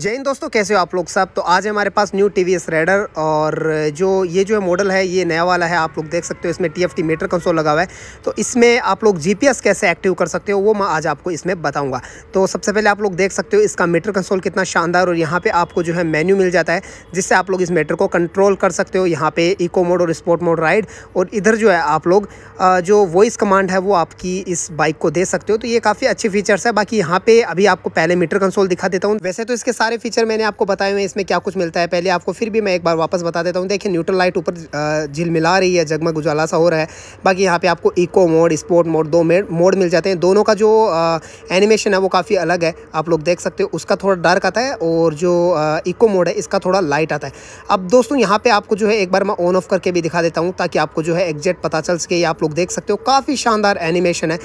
जय हिंद दोस्तों कैसे हो आप लोग साहब तो आज हमारे पास new T V S raider और जो ये जो है मॉडल है ये नया वाला है आप लोग देख सकते हो इसमें T F T meter console लगा हुआ है तो इसमें आप लोग जी पी एस कैसे एक्टिव कर सकते हो वो मैं आज आपको इसमें बताऊंगा तो सबसे पहले आप लोग देख सकते हो इसका मीटर कंसोल कितना शानदार और यहाँ पर आपको जो है मेन्यू मिल जाता है जिससे आप लोग इस मीटर को कंट्रोल कर सकते हो यहाँ पर इको मोड और स्पोर्ट मोड राइड और इधर जो है आप लोग जो वॉइस कमांड है वो आपकी इस बाइक को दे सकते हो तो ये काफ़ी अच्छे फीचर्स है बाकी यहाँ पर अभी आपको पहले मीटर कंसोल दिखा देता हूँ वैसे तो इसके साथ सारे फीचर मैंने आपको बताए हुए हैं इसमें क्या कुछ मिलता है पहले आपको फिर भी मैं एक बार वापस बता देता हूँ देखिए न्यूट्रल लाइट ऊपर झिलमिला रही है जगमग उजाला सा हो रहा है बाकी यहाँ पे आपको इको मोड स्पोर्ट मोड दो मोड मिल जाते हैं दोनों का जो एनिमेशन है वो काफ़ी अलग है आप लोग देख सकते हो उसका थोड़ा डार्क आता है और जो इको मोड है इसका थोड़ा लाइट आता है अब दोस्तों यहाँ पर आपको जो है एक बार मैं ऑन ऑफ करके भी दिखा देता हूँ ताकि आपको जो है एग्जैक्ट पता चल सके आप लोग देख सकते हो काफ़ी शानदार एनिमेशन है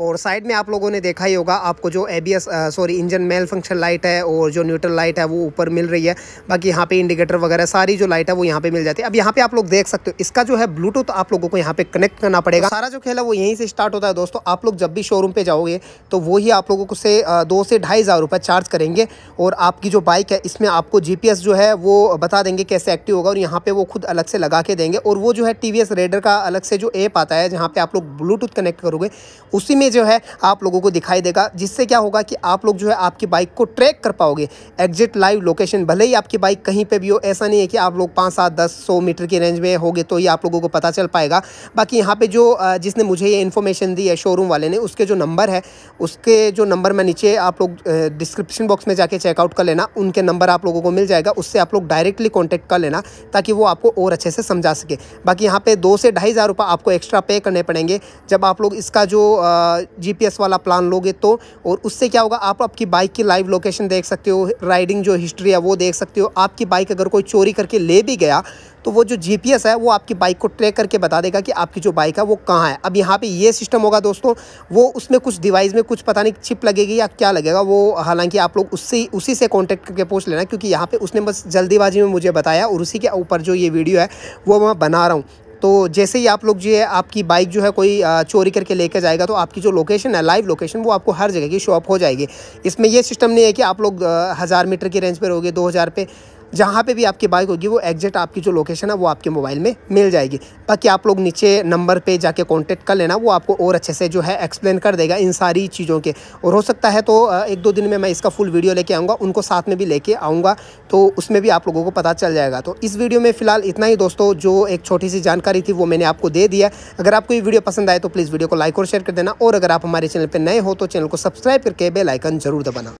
और साइड में आप लोगों ने देखा ही होगा आपको जो A B S sorry engine malfunction light है और जो न्यूट्रल लाइट है वो ऊपर मिल रही है बाकी यहाँ पे इंडिकेटर वगैरह सारी जो लाइट है वो यहाँ पे मिल जाती है अब यहाँ पे आप लोग देख सकते हो इसका जो है ब्लूटूथ आप लोगों को यहाँ पे कनेक्ट करना पड़ेगा सारा जो खेल है वो यहीं से स्टार्ट होता है दोस्तों आप लोग जब भी शोरूम पर जाओगे तो वही आप लोगों को से दो से ढाई हज़ार रुपये चार्ज करेंगे और आपकी जो बाइक है इसमें आपको जी पी एस जो है वो बता देंगे कैसे एक्टिव होगा और यहाँ पर वो खुद अलग से लगा के देंगे और वो जो है टी वी एस रेडर का अलग से जो ऐप आता है जहाँ पर आप लोग ब्लूटूथ कनेक्ट करोगे उसी में जो है आप लोगों को दिखाई देगा जिससे क्या होगा कि आप लोग जो है आपकी बाइक को ट्रैक कर पाओगे एग्जिट लाइव लोकेशन भले ही आपकी बाइक कहीं पर भी हो ऐसा नहीं है कि आप लोग पाँच सात दस सौ मीटर की रेंज में होगे तो ये आप लोगों को पता चल पाएगा बाकी यहाँ पर जो जिसने मुझे ये इन्फॉर्मेशन दी है शोरूम वाले ने उसके जो नंबर है उसके जो नंबर मैं नीचे आप लोग डिस्क्रिप्शन बॉक्स में जाके चेकआउट कर लेना उनके नंबर आप लोगों को मिल जाएगा उससे आप लोग डायरेक्टली कॉन्टैक्ट कर लेना ताकि वो आपको और अच्छे से समझा सके बाकी यहाँ पे दो से ढाई हज़ार रुपये आपको एक्स्ट्रा पे करने पड़ेंगे जब आप लोग इसका जो आ, जीपीएस वाला प्लान लोगे तो और उससे क्या होगा आप आपकी बाइक की लाइव लोकेशन देख सकते हो राइडिंग जो हिस्ट्री है वो देख सकते हो आपकी बाइक अगर कोई चोरी करके ले भी गया तो वो जो जीपीएस है वो आपकी बाइक को ट्रैक करके बता देगा कि आपकी जो बाइक है वो कहाँ है अब यहाँ पे ये सिस्टम होगा दोस्तों वो उसमें कुछ डिवाइस में कुछ पता नहीं चिप लगेगी या क्या लगेगा वो हालांकि आप लोग उससे उसी से कांटेक्ट करके पूछ लेना क्योंकि यहाँ पे उसने बस जल्दीबाजी में मुझे बताया और उसी के ऊपर जो ये वीडियो है वो मैं बना रहा हूँ तो जैसे ही आप लोग जो है आपकी बाइक जो है कोई चोरी करके लेकर जाएगा तो आपकी जो लोकेशन है लाइव लोकेशन वो आपको हर जगह की शॉप हो जाएगी इसमें यह सिस्टम नहीं है कि आप लोग हज़ार मीटर की रेंज पर रहोगे दो हज़ार पे जहाँ पे भी आपकी बाइक होगी वो एग्जैक्ट आपकी जो लोकेशन है वो आपके मोबाइल में मिल जाएगी बाकी आप लोग नीचे नंबर पे जाके कांटेक्ट कर लेना वो आपको और अच्छे से जो है एक्सप्लेन कर देगा इन सारी चीज़ों के और हो सकता है तो एक दो दिन में मैं इसका फुल वीडियो लेके आऊँगा उनको साथ में भी लेके आऊँगा तो उसमें भी आप लोगों को पता चल जाएगा तो इस वीडियो में फ़िलहाल इतना ही दोस्तों जो एक छोटी सी जानकारी थी वो मैंने आपको दे दिया अगर आपको ये वीडियो पसंद आए तो प्लीज़ वीडियो को लाइक और शेयर कर देना और अगर आप हमारे चैनल पर नए हो तो चैनल को सब्सक्राइब करके बेलाइकन ज़रूर दबाना